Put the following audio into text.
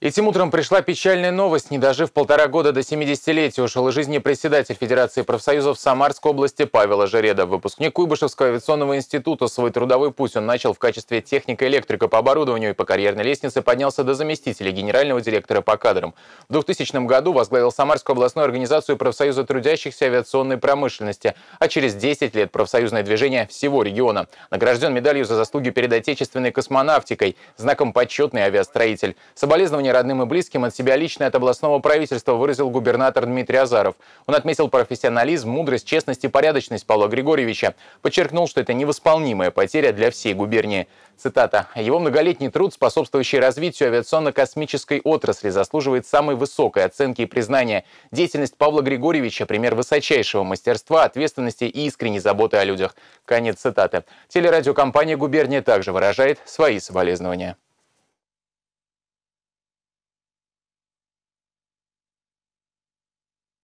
Этим утром пришла печальная новость. Не дожив полтора года до 70-летия, ушел из жизни председатель Федерации профсоюзов Самарской области Павел Ожереда. Выпускник Куйбышевского авиационного института свой трудовой путь он начал в качестве техника-электрика по оборудованию и по карьерной лестнице поднялся до заместителя генерального директора по кадрам. В 2000 году возглавил Самарскую областную организацию профсоюза трудящихся авиационной промышленности, а через 10 лет профсоюзное движение всего региона. Награжден медалью за заслуги перед отечественной космонавтикой, знаком «Почетный авиастроитель». Соболезнования послание родным и близким от себя лично от областного правительства выразил губернатор Дмитрий Азаров. Он отметил профессионализм, мудрость, честность и порядочность Павла Григорьевича. Подчеркнул, что это невосполнимая потеря для всей губернии. Цитата. «Его многолетний труд, способствующий развитию авиационно-космической отрасли, заслуживает самой высокой оценки и признания. Деятельность Павла Григорьевича – пример высочайшего мастерства, ответственности и искренней заботы о людях». Конец цитаты. Телерадиокомпания «Губерния» также выражает свои соболезнования.